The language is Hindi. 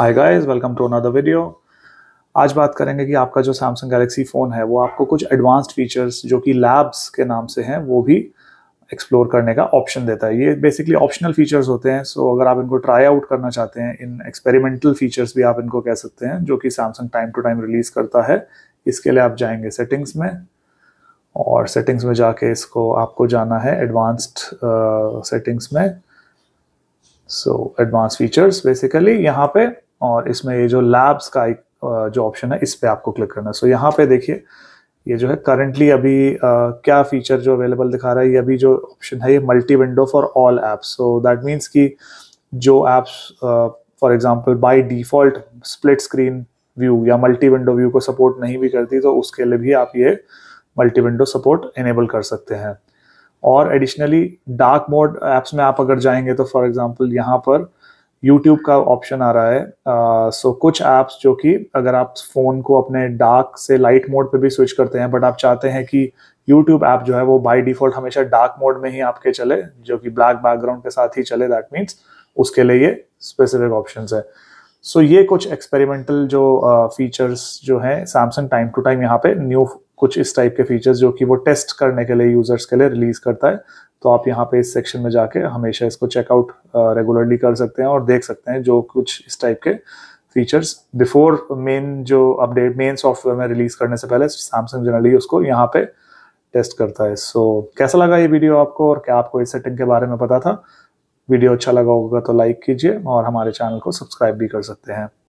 hi guys welcome to another video आज बात करेंगे कि आपका जो सैमसंग गैलेक्सी फ़ोन है वो आपको कुछ एडवांस्ड फीचर्स जो कि लैब्स के नाम से हैं वो भी एक्सप्लोर करने का ऑप्शन देता है ये बेसिकली ऑप्शनल फीचर्स होते हैं सो so अगर आप इनको ट्राई आउट करना चाहते हैं इन एक्सपेरिमेंटल फीचर्स भी आप इनको कह सकते हैं जो कि Samsung time to time release करता है इसके लिए आप जाएंगे सेटिंग्स में और सेटिंग्स में जाके इसको आपको जाना है एडवांस्ड सेटिंग्स uh, में सो एडवांस फीचर्स बेसिकली यहाँ पे और इसमें ये जो लैब्स का एक जो ऑप्शन है इस पर आपको क्लिक करना है सो यहाँ पे देखिए ये जो है करंटली अभी आ, क्या फीचर जो अवेलेबल दिखा रहा है ये अभी जो ऑप्शन है ये multi window for all apps so that means कि जो apps for example by default split screen view या मल्टी विंडो व्यू को सपोर्ट नहीं भी करती तो उसके लिए भी आप ये मल्टी विंडो सपोर्ट इनेबल कर सकते हैं और एडिशनली डार्क मोड ऐप्स में आप अगर जाएंगे तो फॉर एग्जाम्पल यहाँ पर यूट्यूब का ऑप्शन आ रहा है सो uh, so, कुछ ऐप्स जो कि अगर आप फ़ोन को अपने डार्क से लाइट मोड पे भी स्विच करते हैं बट आप चाहते हैं कि यूट्यूब ऐप जो है वो बाय डिफ़ॉल्ट हमेशा डार्क मोड में ही आपके चले जो कि ब्लैक बैकग्राउंड के साथ ही चले दैट मीन्स उसके लिए ये स्पेसिफिक ऑप्शन है सो so, ये कुछ एक्सपेरिमेंटल जो फीचर्स uh, जो है सैमसंग टाइम टू टाइम यहाँ पे न्यू कुछ इस टाइप के फीचर्स जो कि वो टेस्ट करने के लिए यूज़र्स के लिए रिलीज़ करता है तो आप यहाँ पे इस सेक्शन में जाके हमेशा इसको चेकआउट रेगुलरली कर सकते हैं और देख सकते हैं जो कुछ इस टाइप के फीचर्स बिफोर मेन जो अपडेट मेन सॉफ्टवेयर में रिलीज़ करने से पहले सैमसंग जनरली उसको यहाँ पे टेस्ट करता है सो so, कैसा लगा ये वीडियो आपको और क्या आपको इस सेटिंग के बारे में पता था वीडियो अच्छा लगा होगा तो लाइक कीजिए और हमारे चैनल को सब्सक्राइब भी कर सकते हैं